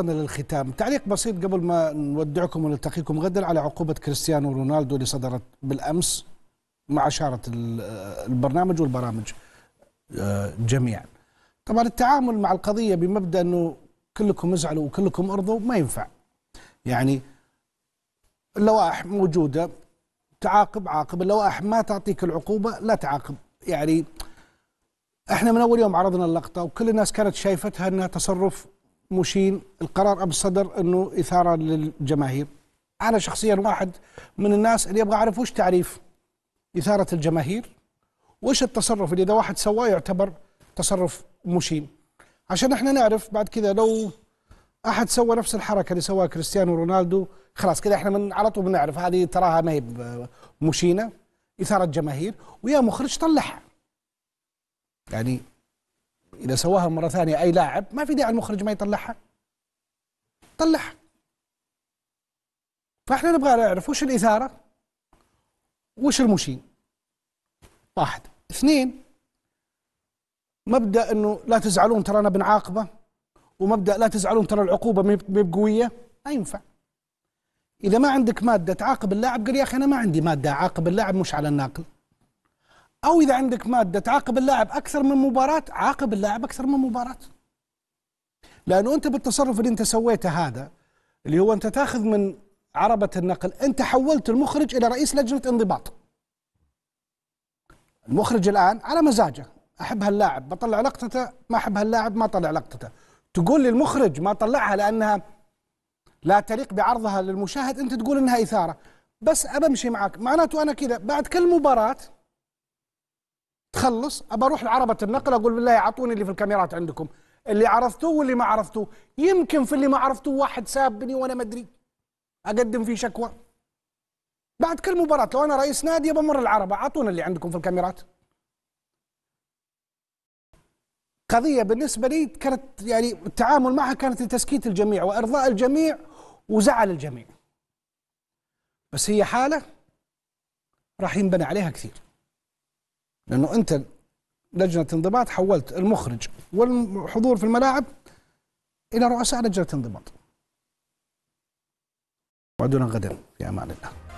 وصلنا للختام تعليق بسيط قبل ما نودعكم ونلتقيكم غدا على عقوبة كريستيانو رونالدو اللي صدرت بالأمس مع شارة البرنامج والبرامج آه، جميعا طبعا التعامل مع القضية بمبدأ أنه كلكم ازعلوا وكلكم ارضوا ما ينفع يعني اللوائح موجودة تعاقب عاقب اللوائح ما تعطيك العقوبة لا تعاقب يعني احنا من اول يوم عرضنا اللقطة وكل الناس كانت شايفتها انها تصرف مشين القرار أم الصدر انه اثاره للجماهير انا شخصيا واحد من الناس اللي ابغى اعرف وش تعريف اثاره الجماهير وش التصرف اللي اذا واحد سواه يعتبر تصرف مشين عشان احنا نعرف بعد كذا لو احد سوى نفس الحركه اللي سواها كريستيانو رونالدو خلاص كذا احنا من على طول بنعرف هذه تراها ما هي مشينه اثاره جماهير ويا مخرج طلعها يعني اذا سواها مره ثانيه اي لاعب ما في داعي المخرج ما يطلعها طلعها فاحنا نبغى نعرف وش الاثاره وش المشين واحد اثنين مبدا انه لا تزعلون ترى انا بنعاقبه ومبدا لا تزعلون ترى العقوبه ما بقويه ما ينفع اذا ما عندك ماده تعاقب اللاعب قال يا اخي انا ما عندي ماده اعاقب اللاعب مش على الناقل او اذا عندك ماده تعاقب اللاعب اكثر من مباراه عاقب اللاعب اكثر من مباراه لانه انت بالتصرف اللي انت سويته هذا اللي هو انت تاخذ من عربه النقل انت حولت المخرج الى رئيس لجنه انضباط المخرج الان على مزاجه احب هاللاعب بطلع لقطته ما احب هاللاعب ما طلع لقطته تقول لي المخرج ما طلعها لانها لا تليق بعرضها للمشاهد انت تقول انها اثاره بس ابمشي معك معناته انا كذا بعد كل مباراه تخلص ابى اروح لعربه النقل اقول بالله اعطوني اللي في الكاميرات عندكم اللي عرفتوه واللي ما عرفتوه يمكن في اللي ما عرفتوه واحد سابني وانا ما ادري اقدم فيه شكوى بعد كل مباراة لو انا رئيس نادي بمر العربة اعطونا اللي عندكم في الكاميرات قضية بالنسبة لي كانت يعني التعامل معها كانت لتسكيت الجميع وارضاء الجميع وزعل الجميع بس هي حالة راح ينبنى عليها كثير لانه انت لجنه انضباط حولت المخرج والحضور في الملاعب الى رؤساء لجنه انضباط وعدونا غدا في امان الله